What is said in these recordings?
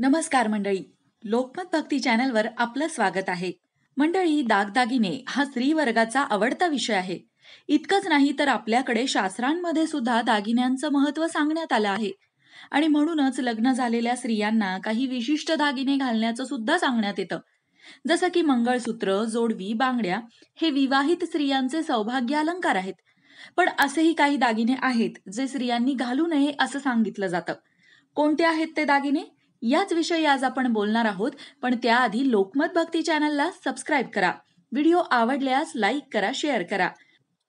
नमस्कार मंडळी लोकमत भक्ती चॅनलवर आपलं स्वागत आहे मंडळी दागदागिने हा स्त्री वर्गाचा आवडता विषय आहे इतकंच नाही तर आपल्याकडे शास्त्रांमध्ये सुद्धा दागिन्यांचं महत्व सांगण्यात आलं आहे आणि म्हणूनच लग्न झालेल्या स्त्रियांना काही विशिष्ट दागिने घालण्याचं सुद्धा सांगण्यात येतं जसं की मंगळसूत्र जोडवी बांगड्या हे विवाहित स्त्रियांचे सौभाग्य अलंकार आहेत पण असेही काही दागिने आहेत जे स्त्रियांनी घालू नये असं सांगितलं जातं कोणते आहेत ते दागिने याच विषयी आज आपण बोलणार आहोत पण त्याआधी लोकमत भक्ती चॅनलला सबस्क्राईब करा व्हिडिओ आवडल्यास लाईक करा शेअर करा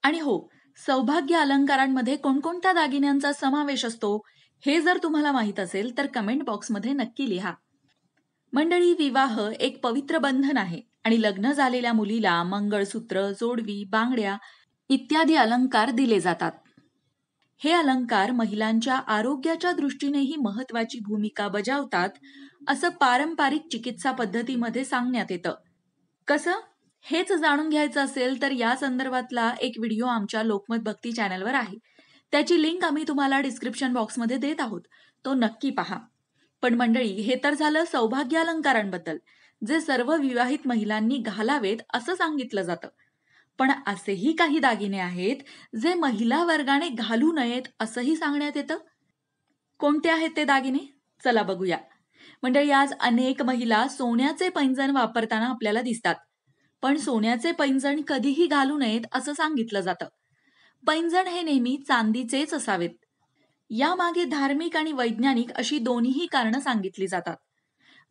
आणि हो सौभाग्य अलंकारांमध्ये कोणकोणत्या दागिन्यांचा समावेश असतो हे जर तुम्हाला माहीत असेल तर कमेंट बॉक्समध्ये नक्की लिहा मंडळी विवाह एक पवित्र बंधन आहे आणि लग्न झालेल्या मुलीला मंगळसूत्र जोडवी बांगड्या इत्यादी अलंकार दिले जातात हे अलंकार महिलांच्या आरोग्याच्या दृष्टीनेही महत्वाची भूमिका बजावतात असं पारंपरिक चिकित्सा पद्धतीमध्ये सांगण्यात येतं कसं हेच जाणून घ्यायचं असेल तर या संदर्भातला एक व्हिडिओ आमच्या लोकमत भक्ती चॅनलवर आहे त्याची लिंक आम्ही तुम्हाला डिस्क्रिप्शन बॉक्समध्ये देत आहोत तो नक्की पहा पण मंडळी हे तर झालं सौभाग्य अलंकारांबद्दल जे सर्व विवाहित महिलांनी घालावेत असं सांगितलं जातं पण असेही काही दागिने आहेत जे महिला वर्गाने घालू नयेत असंही सांगण्यात येतं कोणते आहेत ते दागिने चला बघूया मंडळी आज अनेक महिला सोन्याचे पैंजण वापरताना आपल्याला दिसतात पण सोन्याचे पैंजण कधीही घालू नयेत असं सांगितलं जातं पैंजण हे नेहमी चांदीचेच असावेत यामागे धार्मिक आणि वैज्ञानिक अशी दोन्हीही कारण सांगितली जातात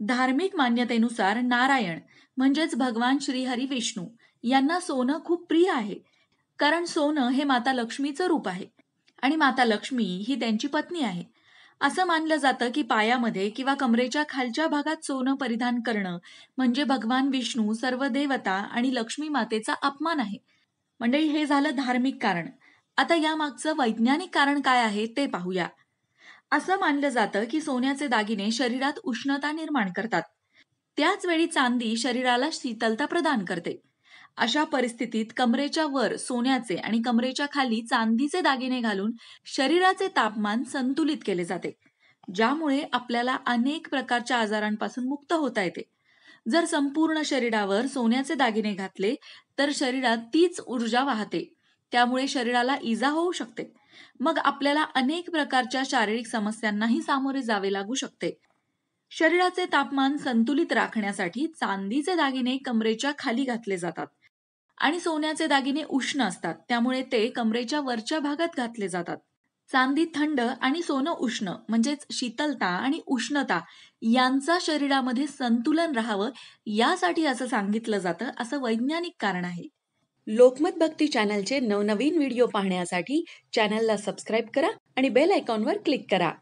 धार्मिक मान्यतेनुसार नारायण म्हणजेच भगवान श्रीहरी विष्णू यांना सोनं खूप प्रिय आहे कारण सोनं हे माता लक्ष्मीचं रूप आहे आणि माता लक्ष्मी ही त्यांची पत्नी आहे असं मानलं जातं की पायामध्ये किंवा कमरेच्या खालच्या भागात सोनं परिधान करणं म्हणजे भगवान विष्णू सर्व देवता आणि लक्ष्मी मातेचा अपमान आहे मंडळी हे झालं धार्मिक कारण आता यामागचं वैज्ञानिक कारण काय आहे ते पाहूया असं मानलं जातं की सोन्याचे दागिने शरीरात उष्णता निर्माण करतात त्याच वेळी चांदी शरीराला शीतलता प्रदान करते अशा परिस्थितीत कमरेच्या वर सोन्याचे आणि कमरेच्या खाली चांदीचे दागिने घालून शरीराचे तापमान संतुलित केले जाते ज्यामुळे आपल्याला अनेक प्रकारच्या आजारांपासून मुक्त होता येते जर संपूर्ण शरीरावर सोन्याचे दागिने घातले तर शरीरात तीच ऊर्जा वाहते त्यामुळे शरीराला इजा होऊ शकते मग आपल्याला अनेक प्रकारच्या शारीरिक समस्यांनाही सामोरे जावे लागू शकते शरीराचे तापमान संतुलित राखण्यासाठी चांदीचे दागिने कमरेच्या खाली घातले जातात आणि सोन्याचे दागिने उष्ण असतात त्यामुळे ते कमरेच्या वरच्या भागात घातले जातात चांदी थंड आणि सोनं उष्ण म्हणजेच शीतलता आणि उष्णता यांचा शरीरामध्ये संतुलन राहावं यासाठी असं सांगितलं जातं असं वैज्ञानिक कारण आहे लोकमत भक्ती चॅनलचे नवनवीन व्हिडिओ पाहण्यासाठी चॅनलला सबस्क्राईब करा आणि बेल आयकॉनवर क्लिक करा